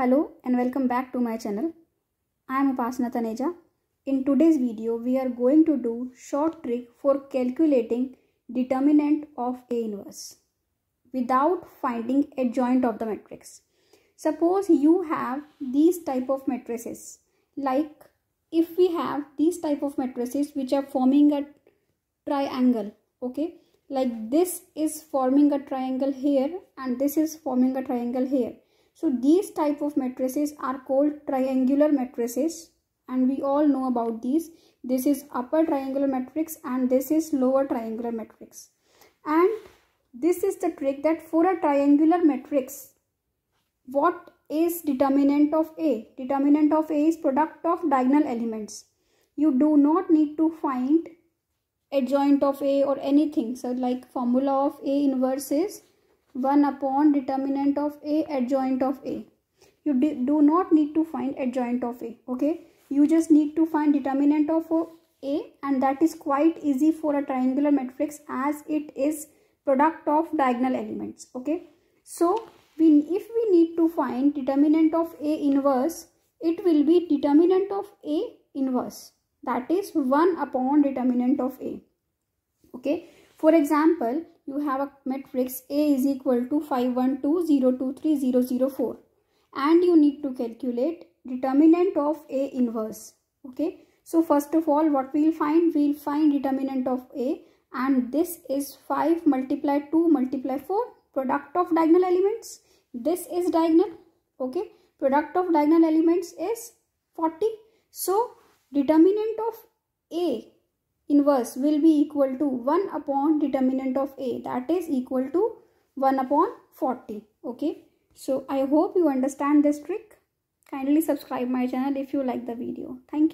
Hello and welcome back to my channel. I am Upasana Taneja. In today's video, we are going to do short trick for calculating determinant of A inverse without finding adjoint of the matrix. Suppose you have these type of matrices like if we have these type of matrices which are forming a triangle okay like this is forming a triangle here and this is forming a triangle here so these type of matrices are called triangular matrices and we all know about these. This is upper triangular matrix and this is lower triangular matrix. And this is the trick that for a triangular matrix, what is determinant of A? Determinant of A is product of diagonal elements. You do not need to find adjoint of A or anything. So like formula of A inverse is 1 upon determinant of A adjoint of A. You do not need to find adjoint of A. Okay. You just need to find determinant of A and that is quite easy for a triangular matrix as it is product of diagonal elements. Okay. So, we, if we need to find determinant of A inverse, it will be determinant of A inverse. That is 1 upon determinant of A. Okay for example, you have a matrix A is equal to five one two zero two three zero zero four, and you need to calculate determinant of A inverse. Okay. So first of all what we will find? We will find determinant of A and this is 5 multiply 2 multiply 4 product of diagonal elements. This is diagonal. Okay. Product of diagonal elements is 40. So determinant of A inverse will be equal to 1 upon determinant of A that is equal to 1 upon 40. Okay. So I hope you understand this trick. Kindly subscribe my channel if you like the video. Thank you.